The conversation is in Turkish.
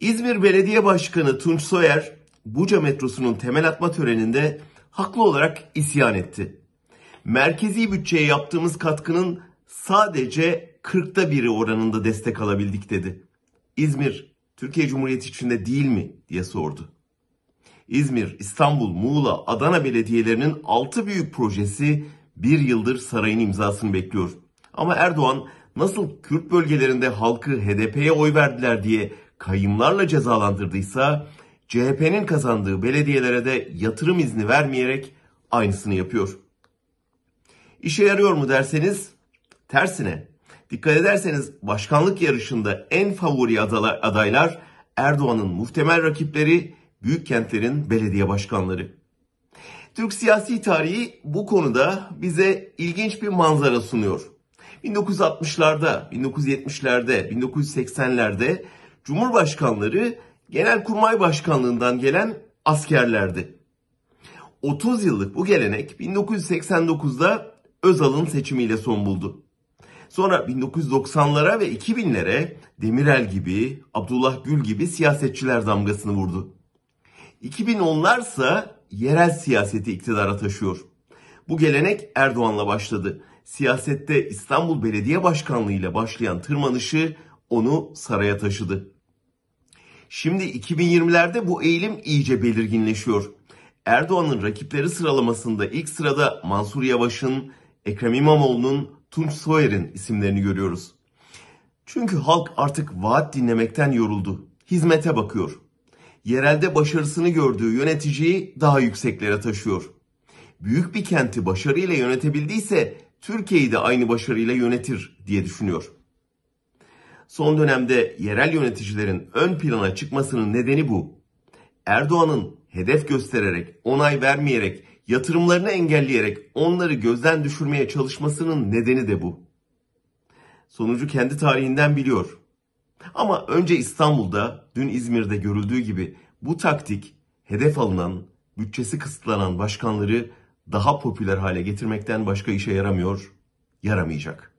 İzmir Belediye Başkanı Tunç Soyer, Buca metrosunun temel atma töreninde haklı olarak isyan etti. Merkezi bütçeye yaptığımız katkının sadece 40'ta biri oranında destek alabildik dedi. İzmir, Türkiye Cumhuriyeti içinde değil mi diye sordu. İzmir, İstanbul, Muğla, Adana belediyelerinin 6 büyük projesi bir yıldır sarayın imzasını bekliyor. Ama Erdoğan nasıl Kürt bölgelerinde halkı HDP'ye oy verdiler diye kayımlarla cezalandırdıysa CHP'nin kazandığı belediyelere de yatırım izni vermeyerek aynısını yapıyor. İşe yarıyor mu derseniz tersine. Dikkat ederseniz başkanlık yarışında en favori adaylar Erdoğan'ın muhtemel rakipleri büyük kentlerin belediye başkanları. Türk siyasi tarihi bu konuda bize ilginç bir manzara sunuyor. 1960'larda, 1970'lerde, 1980'lerde Cumhurbaşkanları Genelkurmay Başkanlığından gelen askerlerdi. 30 yıllık bu gelenek 1989'da Özal'ın seçimiyle son buldu. Sonra 1990'lara ve 2000'lere Demirel gibi, Abdullah Gül gibi siyasetçiler damgasını vurdu. 2010'larsa yerel siyaseti iktidara taşıyor. Bu gelenek Erdoğan'la başladı. Siyasette İstanbul Belediye Başkanlığı ile başlayan tırmanışı onu saraya taşıdı. Şimdi 2020'lerde bu eğilim iyice belirginleşiyor. Erdoğan'ın rakipleri sıralamasında ilk sırada Mansur Yavaş'ın, Ekrem İmamoğlu'nun, Tunç Soyer'in isimlerini görüyoruz. Çünkü halk artık vaat dinlemekten yoruldu. Hizmete bakıyor. Yerelde başarısını gördüğü yöneticiyi daha yükseklere taşıyor. Büyük bir kenti başarıyla yönetebildiyse Türkiye'yi de aynı başarıyla yönetir diye düşünüyor. Son dönemde yerel yöneticilerin ön plana çıkmasının nedeni bu. Erdoğan'ın hedef göstererek, onay vermeyerek, yatırımlarını engelleyerek onları gözden düşürmeye çalışmasının nedeni de bu. Sonucu kendi tarihinden biliyor. Ama önce İstanbul'da, dün İzmir'de görüldüğü gibi bu taktik hedef alınan, bütçesi kısıtlanan başkanları daha popüler hale getirmekten başka işe yaramıyor, yaramayacak.''